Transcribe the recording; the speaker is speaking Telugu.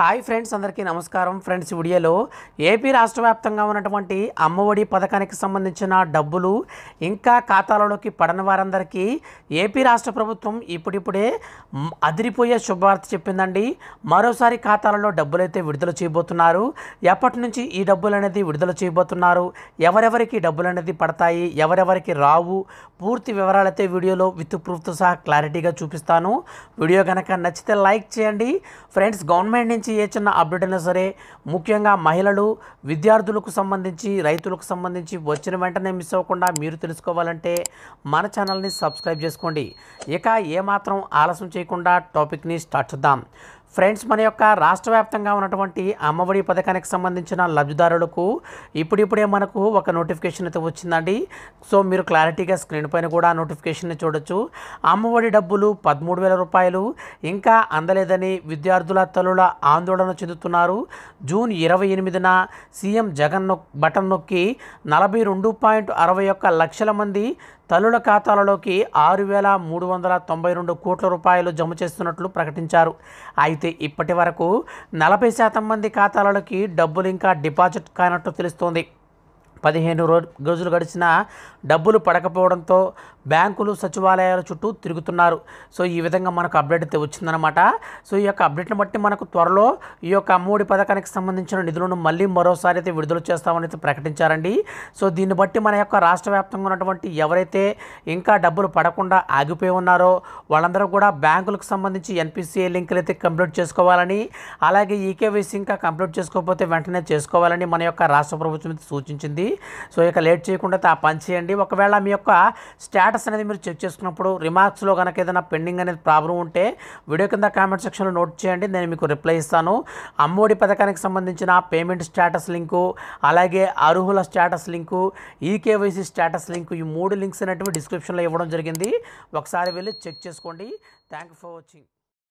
హాయ్ ఫ్రెండ్స్ అందరికీ నమస్కారం ఫ్రెండ్స్ వీడియోలో ఏపీ రాష్ట్ర వ్యాప్తంగా ఉన్నటువంటి అమ్మఒడి పథకానికి సంబంధించిన డబ్బులు ఇంకా ఖాతాలలోకి పడని వారందరికీ ఏపీ రాష్ట్ర ప్రభుత్వం ఇప్పుడిప్పుడే అదిరిపోయే శుభవార్త చెప్పిందండి మరోసారి ఖాతాలలో డబ్బులైతే విడుదల చేయబోతున్నారు ఎప్పటి నుంచి ఈ డబ్బులు అనేది విడుదల చేయబోతున్నారు ఎవరెవరికి డబ్బులు అనేది పడతాయి ఎవరెవరికి రావు పూర్తి అయితే వీడియోలో విత్ ప్రూఫ్తో సహా క్లారిటీగా చూపిస్తాను వీడియో కనుక నచ్చితే లైక్ చేయండి ఫ్రెండ్స్ గవర్నమెంట్ నుంచి సంబంధించి ఏ చిన్న అప్డేట్ అయినా సరే ముఖ్యంగా మహిళలు విద్యార్థులకు సంబంధించి రైతులకు సంబంధించి వచ్చిన వెంటనే మిస్ అవ్వకుండా మీరు తెలుసుకోవాలంటే మన ఛానల్ని సబ్స్క్రైబ్ చేసుకోండి ఇక ఏమాత్రం ఆలస్యం చేయకుండా టాపిక్ని స్టార్ట్ చేద్దాం ఫ్రెండ్స్ మన యొక్క రాష్ట్ర వ్యాప్తంగా ఉన్నటువంటి అమ్మఒడి పథకానికి సంబంధించిన లబ్ధిదారులకు ఇప్పుడిప్పుడే మనకు ఒక నోటిఫికేషన్ అయితే వచ్చిందండి సో మీరు క్లారిటీగా స్క్రీన్ పైన కూడా నోటిఫికేషన్ చూడొచ్చు అమ్మఒడి డబ్బులు పదమూడు వేల రూపాయలు ఇంకా అందలేదని విద్యార్థుల తల్లుల ఆందోళన చెందుతున్నారు జూన్ ఇరవై ఎనిమిదిన సీఎం జగన్ బటన్ నొక్కి నలభై రెండు పాయింట్ అరవై ఒక్క లక్షల మంది తల్లుల ఖాతాలలోకి ఆరు వేల మూడు వందల తొంభై రెండు కోట్ల రూపాయలు జమ చేస్తున్నట్లు ప్రకటించారు అయితే ఇప్పటి వరకు నలభై శాతం మంది ఖాతాలలోకి డబ్బులు ఇంకా డిపాజిట్ కానట్లు తెలుస్తోంది పదిహేను రోజులు గడిచినా డబ్బులు పడకపోవడంతో బ్యాంకులు సచివాలయాల చుట్టూ తిరుగుతున్నారు సో ఈ విధంగా మనకు అప్డేట్ అయితే వచ్చిందనమాట సో ఈ యొక్క అప్డేట్ని బట్టి మనకు త్వరలో ఈ యొక్క అమ్మఒడి పథకానికి సంబంధించిన నిధులను మళ్ళీ మరోసారి అయితే విడుదల చేస్తామని అయితే ప్రకటించారండి సో దీన్ని బట్టి మన యొక్క రాష్ట్ర వ్యాప్తంగా ఉన్నటువంటి ఎవరైతే ఇంకా డబ్బులు పడకుండా ఆగిపోయి ఉన్నారో వాళ్ళందరూ కూడా బ్యాంకులకు సంబంధించి ఎన్పిసిఐ లింకులు అయితే కంప్లీట్ చేసుకోవాలని అలాగే ఈకేవైసీ ఇంకా కంప్లీట్ చేసుకోకపోతే వెంటనే చేసుకోవాలని మన యొక్క రాష్ట్ర ప్రభుత్వం సూచించింది సో ఇక లేట్ చేయకుండా పని చేయండి ఒకవేళ మీ యొక్క స్టేటస్ అనేది మీరు చెక్ చేసుకున్నప్పుడు రిమార్క్స్లో కనుక ఏదైనా పెండింగ్ అనేది ప్రాబ్లం ఉంటే వీడియో కింద కామెంట్ సెక్షన్లో నోట్ చేయండి నేను మీకు రిప్లై ఇస్తాను అమ్మఒడి పథకానికి సంబంధించిన పేమెంట్ స్టేటస్ లింకు అలాగే అర్హుల status link eKYC status link ఈ మూడు లింక్స్ అనేటివి డిస్క్రిప్షన్లో ఇవ్వడం జరిగింది ఒకసారి వెళ్ళి చెక్ చేసుకోండి థ్యాంక్ ఫర్ వాచింగ్